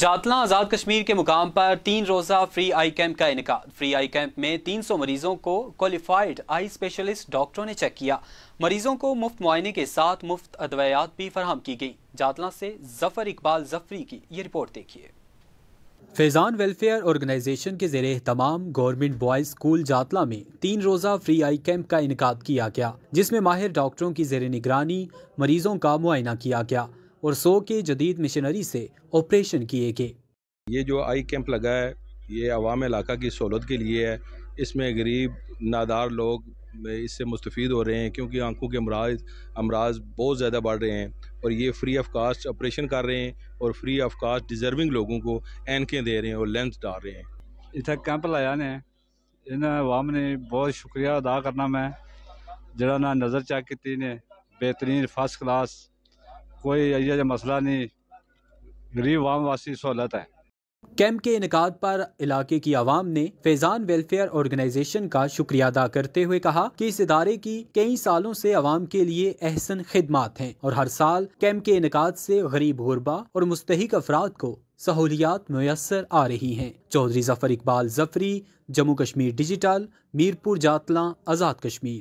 जातला आज़ाद कश्मीर के मुकाम पर तीन रोज़ा फ्री आई कैंप का इनका फ्री आई कैंप में 300 मरीजों को क्वालिफाइड आई स्पेशलिस्ट डॉक्टरों ने चेक किया मरीजों को मुफ्त मुआयने के साथ मुफ्त अदवायात भी फराहम की गई जातला से जफर इकबाल जफरी की ये रिपोर्ट देखिए फैज़ान वेलफेयर ऑर्गेनाइजेशन के जेर तमाम गवर्नमेंट बॉयज़ स्कूल जातला में तीन रोज़ा फ्री आई कैंप का इनका किया गया जिसमें माहिर डॉक्टरों की जेर निगरानी मरीजों का मुआयना किया गया और सौ के जदीद मिशनरी से ऑपरेशन किए गए ये जो आई कैंप लगा है ये अवाम इलाका की सहूलत के लिए है इसमें गरीब नादार लोग इससे मुस्तफ़ हो रहे हैं क्योंकि आंखों के अमराज अमराज बहुत ज़्यादा बढ़ रहे हैं और ये फ्री ऑफ कास्ट ऑपरेशन कर रहे हैं और फ्री ऑफ कास्ट डिज़र्विंग लोगों को एनकें दे रहे हैं और लेंस डाल रहे हैं इतना कैंप लाया ने इन अवाम ने बहुत शुक्रिया अदा करना मैं जरा नज़र चेक की ने बेहतरीन फर्स्ट क्लास कोई ये मसला नहीं गरीब वासी सहूलत है कैंप के इनका पर इलाके की आवाम ने फैजान वेलफेयर ऑर्गेनाइजेशन का शुक्रिया अदा करते हुए कहा कि इस इदारे की कई सालों से आवाम के लिए अहसन खिदमत हैं और हर साल कैंप के इनका से गरीब गुरबा और मुस्तक अफराद को सहूलियात मैसर आ रही हैं चौधरी जफर इकबाल जफरी जम्मू कश्मीर डिजिटल मीरपुर जातला आज़ाद कश्मीर